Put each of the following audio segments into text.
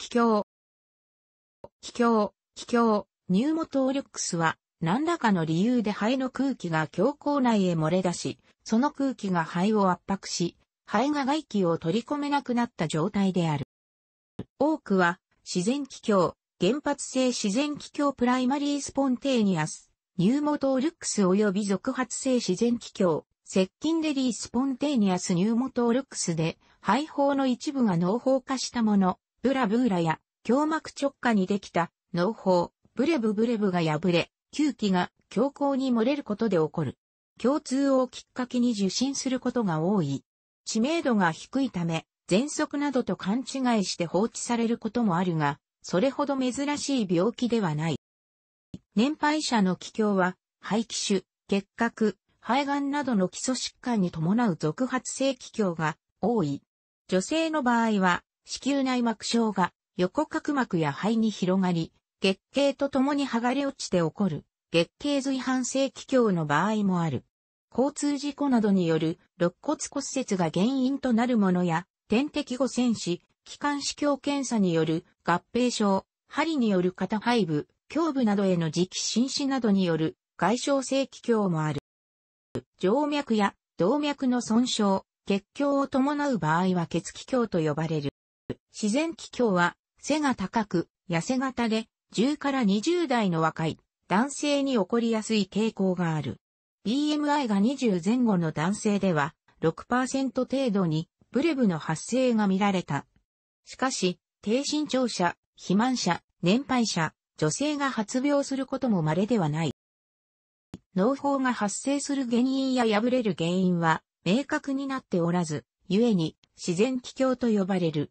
気境。気境、気境、ニューモトーリックスは、何らかの理由で肺の空気が胸口内へ漏れ出し、その空気が肺を圧迫し、肺が外気を取り込めなくなった状態である。多くは、自然気境、原発性自然気境プライマリースポンテーニアス、ニューモトールックス及び続発性自然気境、接近デリースポンテーニアスニューモトールックスで、肺胞の一部が濃厚化したもの、ブラブーラや、胸膜直下にできた、脳胞、ブレブブレブが破れ、吸気が強行に漏れることで起こる。共通をきっかけに受診することが多い。知名度が低いため、喘息などと勘違いして放置されることもあるが、それほど珍しい病気ではない。年配者の気境は、肺気腫、結核、肺がんなどの基礎疾患に伴う続発性気境が多い。女性の場合は、子宮内膜症が横隔膜や肺に広がり、月経とともに剥がれ落ちて起こる月経随伴性気胸の場合もある。交通事故などによる肋骨骨折が原因となるものや、点滴後戦死、気管支鏡検査による合併症、針による肩背部、胸部などへの磁気侵死などによる外傷性気胸もある。静脈や動脈の損傷、血境を伴う場合は血気胸と呼ばれる。自然気境は背が高く、痩せ型で、10から20代の若い男性に起こりやすい傾向がある。BMI が20前後の男性では6%程度にブレブの発生が見られた。しかし、低身長者、肥満者、年配者、女性が発病することも稀ではない。農法が発生する原因や破れる原因は明確になっておらず、故に自然気境と呼ばれる。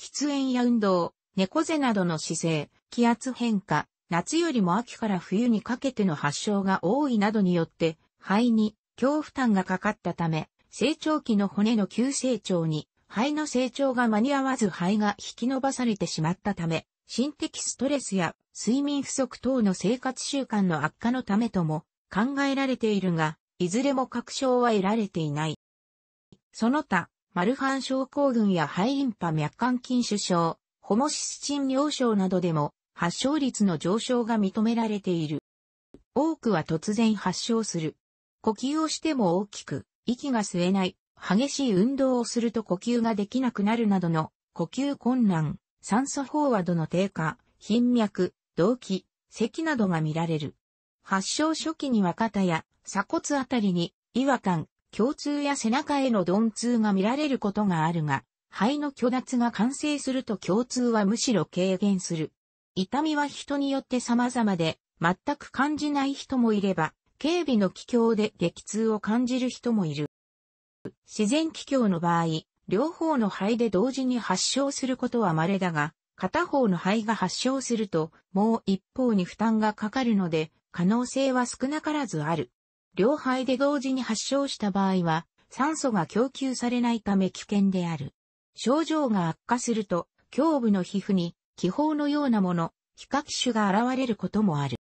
喫煙や運動、猫背などの姿勢、気圧変化、夏よりも秋から冬にかけての発症が多いなどによって、肺に恐負担がかかったため、成長期の骨の急成長に、肺の成長が間に合わず肺が引き伸ばされてしまったため、心的ストレスや睡眠不足等の生活習慣の悪化のためとも考えられているが、いずれも確証は得られていない。その他、マルファン症候群や肺インパ脈管筋腫症、ホモシスチン尿症などでも発症率の上昇が認められている。多くは突然発症する。呼吸をしても大きく、息が吸えない、激しい運動をすると呼吸ができなくなるなどの呼吸困難、酸素飽和度の低下、頻脈、動悸、咳などが見られる。発症初期には肩や鎖骨あたりに違和感、胸痛や背中への鈍痛が見られることがあるが、肺の虚脱が完成すると胸痛はむしろ軽減する。痛みは人によって様々で、全く感じない人もいれば、軽微の気境で激痛を感じる人もいる。自然気境の場合、両方の肺で同時に発症することは稀だが、片方の肺が発症すると、もう一方に負担がかかるので、可能性は少なからずある。両肺で同時に発症した場合は、酸素が供給されないため危険である。症状が悪化すると、胸部の皮膚に気泡のようなもの、皮下機種が現れることもある。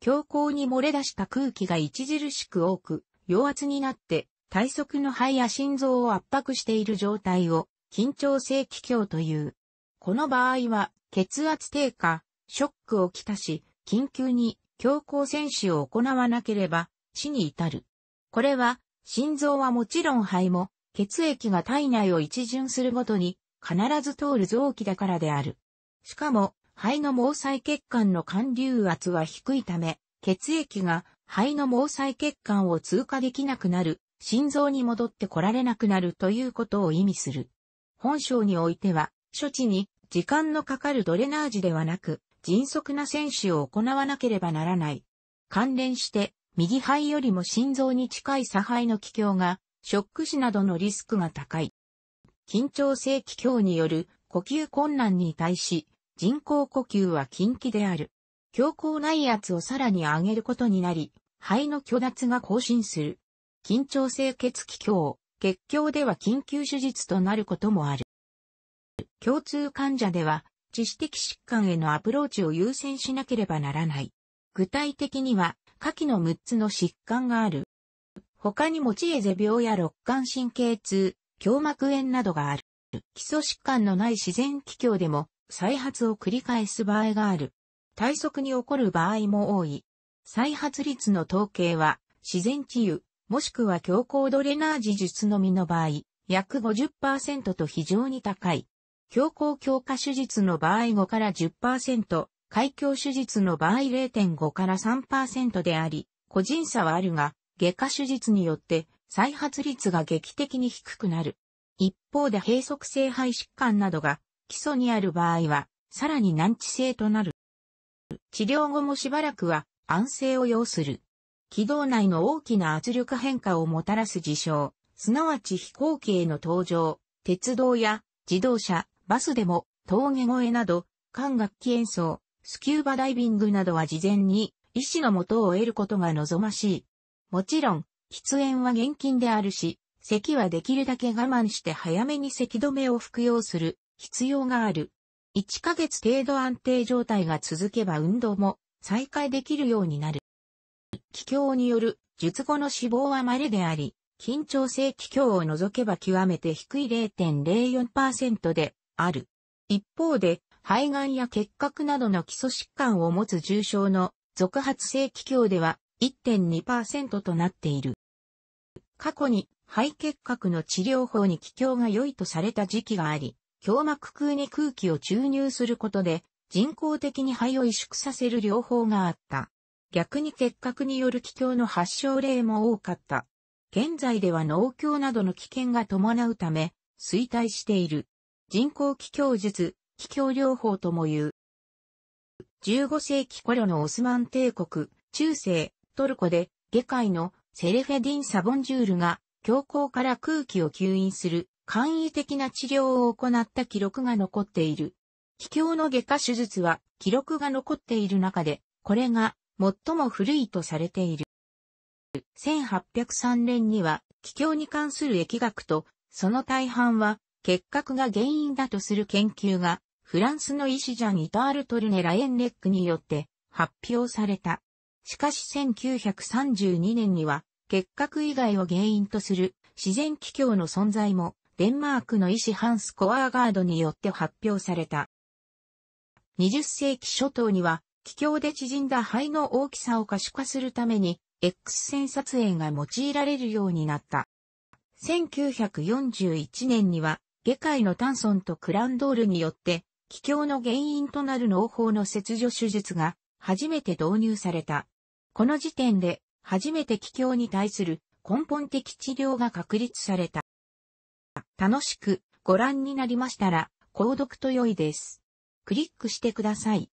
強行に漏れ出した空気が著しく多く、陽圧になって、体側の肺や心臓を圧迫している状態を、緊張性気胸という。この場合は、血圧低下、ショックをきたし、緊急に強行戦手を行わなければ死に至る。これは、心臓はもちろん肺も、血液が体内を一巡するごとに、必ず通る臓器だからである。しかも、肺の毛細血管の管流圧は低いため、血液が肺の毛細血管を通過できなくなる、心臓に戻ってこられなくなるということを意味する。本章においては、処置に時間のかかるドレナージではなく、迅速な選手を行わなければならない。関連して、右肺よりも心臓に近い左肺の気胸が、ショック死などのリスクが高い。緊張性気胸による呼吸困難に対し、人工呼吸は禁忌である。強行内圧をさらに上げることになり、肺の虚脱が更新する。緊張性血気胸、血胸では緊急手術となることもある。共通患者では、知識的疾患へのアプローチを優先しなければならない。具体的には、下記の6つの疾患がある。他にもチエゼ病や肋間神経痛、胸膜炎などがある。基礎疾患のない自然気境でも再発を繰り返す場合がある。体側に起こる場合も多い。再発率の統計は自然治癒、もしくは強行ドレナージ術のみの場合、約50%と非常に高い。強行強化手術の場合5から10%、開胸手術の場合0.5から3%であり、個人差はあるが、外科手術によって再発率が劇的に低くなる。一方で閉塞性肺疾患などが基礎にある場合は、さらに難治性となる。治療後もしばらくは安静を要する。軌道内の大きな圧力変化をもたらす事象、すなわち飛行機への登場、鉄道や自動車、バスでも峠越えなど、管楽器演奏、スキューバダイビングなどは事前に医師のもとを得ることが望ましい。もちろん、喫煙は厳禁であるし、咳はできるだけ我慢して早めに咳止めを服用する必要がある。1ヶ月程度安定状態が続けば運動も再開できるようになる。気境による術後の死亡は稀であり、緊張性気境を除けば極めて低い0.04%である。一方で、肺がんや結核などの基礎疾患を持つ重症の続発性気胸では1.2%となっている。過去に肺結核の治療法に気胸が良いとされた時期があり、胸膜空に空気を注入することで人工的に肺を萎縮させる療法があった。逆に結核による気胸の発症例も多かった。現在では脳胸などの危険が伴うため、衰退している。人工気境術、気境療法とも言う。15世紀頃のオスマン帝国、中世、トルコで、下界のセレフェディン・サボンジュールが、教皇から空気を吸引する、簡易的な治療を行った記録が残っている。気境の外科手術は、記録が残っている中で、これが、最も古いとされている。1803年には、気境に関する疫学と、その大半は、結核が原因だとする研究がフランスの医師ジャニタール・トルネ・ラエンレックによって発表された。しかし1932年には、結核以外を原因とする自然気境の存在も、デンマークの医師ハンス・コアーガードによって発表された。20世紀初頭には、気境で縮んだ肺の大きさを可視化するために、X 線撮影が用いられるようになった。1941年には、下界のタンソンとクランドールによって、気境の原因となる農法の切除手術が初めて導入された。この時点で初めて気境に対する根本的治療が確立された。楽しくご覧になりましたら、購読と良いです。クリックしてください。